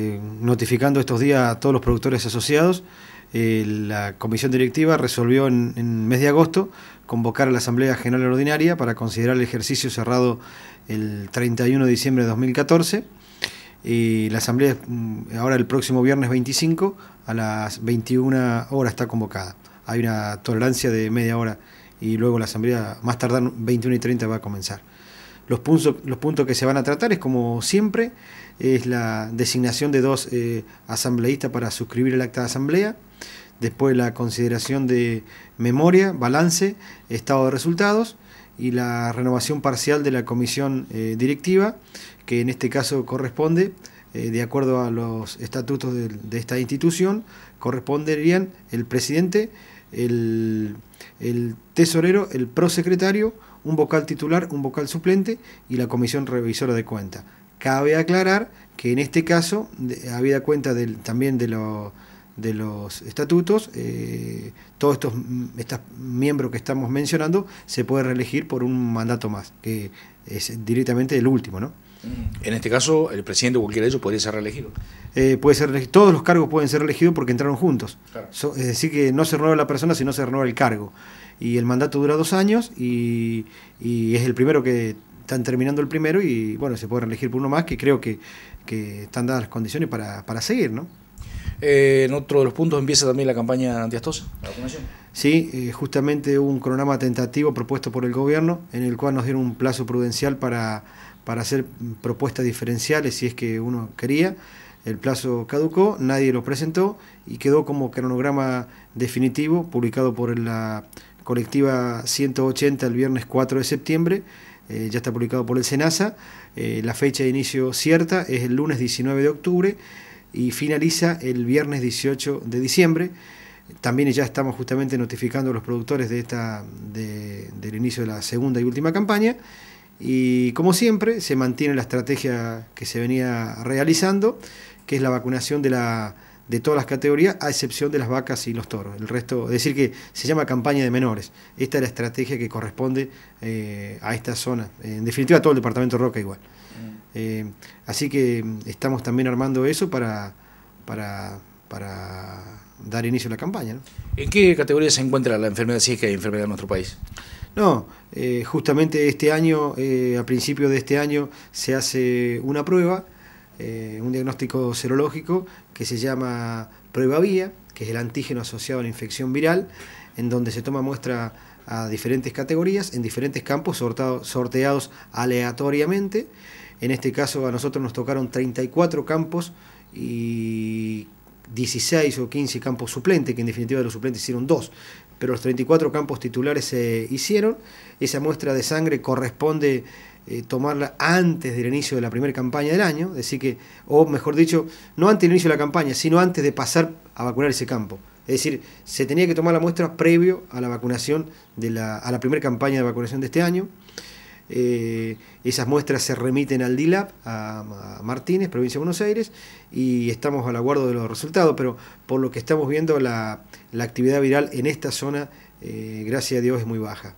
Eh, notificando estos días a todos los productores asociados, eh, la comisión directiva resolvió en, en, mes de agosto convocar a la Asamblea General Ordinaria para considerar el ejercicio cerrado el 31 de diciembre de 2014. Y la asamblea mm, ahora el próximo viernes 25 a las 21 horas está convocada. Hay una tolerancia de media hora y luego la asamblea más tardar 21 y 30 va a comenzar. Los puntos, los puntos que se van a tratar es como siempre, es la designación de dos eh, asambleístas para suscribir el acta de asamblea, después la consideración de memoria, balance, estado de resultados y la renovación parcial de la comisión eh, directiva, que en este caso corresponde, eh, de acuerdo a los estatutos de, de esta institución, corresponderían el presidente, el, tesorero, el prosecretario, un vocal titular, un vocal suplente y la comisión revisora de cuentas. Cabe aclarar que en este caso, habida cuenta también de, los estatutos, eh, todos estos, mm, miembros que estamos mencionando se puede reelegir por un mandato más, que es directamente el último, ¿no? En este caso, el presidente o cualquiera de ellos podría ser reelegido. Eh, puede ser, todos los cargos pueden ser elegidos porque entraron juntos. es decir, que no se renueva la persona, sino se renueva el cargo. Y el mandato dura dos años y, es el primero que están terminando el primero y bueno, se puede reelegir por uno más que creo que, están dadas las condiciones para, para seguir, ¿no? Eh, en otro de los puntos empieza también la campaña antiastosa, la vacunación. Sí, eh, justamente hubo un cronograma tentativo propuesto por el gobierno en el cual nos dieron un plazo prudencial para para hacer propuestas diferenciales si es que uno quería. El plazo caducó, nadie lo presentó y quedó como cronograma definitivo publicado por la colectiva 180 el viernes 4 de septiembre. Eh, ya está publicado por el SENASA. Eh, la fecha de inicio cierta es el lunes 19 de octubre y finaliza el viernes 18 de diciembre. También ya estamos justamente notificando a los productores de esta, del inicio de la segunda y última campaña. Y como siempre, se mantiene la estrategia que se venía realizando, que es la vacunación de, la, de todas las categorías, a excepción de las vacas y los toros. El resto, es decir, que se llama campaña de menores. Esta es la estrategia que corresponde eh, a esta zona. En definitiva, a todo el departamento Roca igual. Mm. Eh, así que mm, estamos también armando eso para, para, dar inicio a la campaña. ¿En qué categoría se encuentra la enfermedad si es que hay enfermedad en nuestro país? No, eh, justamente este año, eh, a principios de este año, se hace una prueba, eh, un diagnóstico serológico que se llama prueba vía, que es el antígeno asociado a la infección viral, en donde se toma muestra a diferentes categorías, en diferentes campos sorteados aleatoriamente. En este caso a nosotros nos tocaron 34 campos y 16 o 15 campos suplentes, que en definitiva los suplentes hicieron dos, pero los 34 campos titulares se hicieron. Esa muestra de sangre corresponde eh, tomarla antes del inicio de la primera campaña del año, decir que, o mejor dicho, no antes del inicio de la campaña, sino antes de pasar a vacunar ese campo. Es decir, se tenía que tomar la muestra previo a la vacunación de la, a la primera campaña de vacunación de este año. Eh, esas muestras se remiten al DILAP, a, Martínez, provincia de Buenos Aires, y estamos al aguardo de los resultados, pero por lo que estamos viendo, la, actividad viral en esta zona, eh, gracias a Dios, es muy baja.